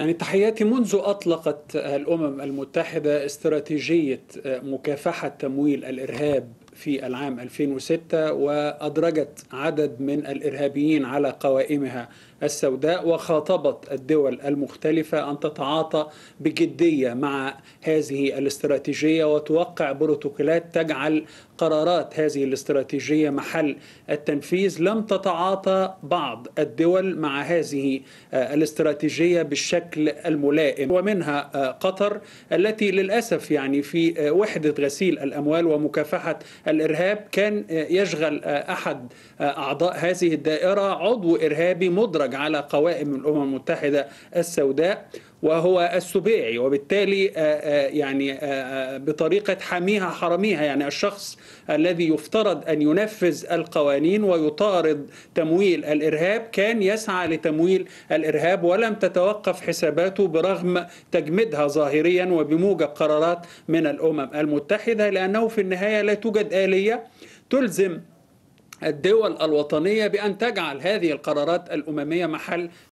يعني تحياتي منذ أطلقت الأمم المتحدة استراتيجية مكافحة تمويل الإرهاب في العام 2006 وأدرجت عدد من الإرهابيين على قوائمها السوداء وخاطبت الدول المختلفة أن تتعاطى بجدية مع هذه الاستراتيجية وتوقع بروتوكولات تجعل قرارات هذه الاستراتيجية محل التنفيذ لم تتعاطى بعض الدول مع هذه آه، الاستراتيجية بالشكل الملائم ومنها آه، قطر التي للأسف يعني في آه، وحدة غسيل الأموال ومكافحة الإرهاب كان آه، يشغل آه، أحد آه، أعضاء هذه الدائرة عضو إرهابي مدرج على قوائم الأمم المتحدة السوداء وهو السبيعي وبالتالي آه، آه، يعني آه، بطريقة حميها حرميها يعني الشخص الذي يفترض أن ينفذ القوانين ويطارد تمويل الإرهاب كان يسعى لتمويل الإرهاب ولم تتوقف حساباته برغم تجميدها ظاهريا وبموجب قرارات من الأمم المتحدة لأنه في النهاية لا توجد آلية تلزم الدول الوطنيه بان تجعل هذه القرارات الامميه محل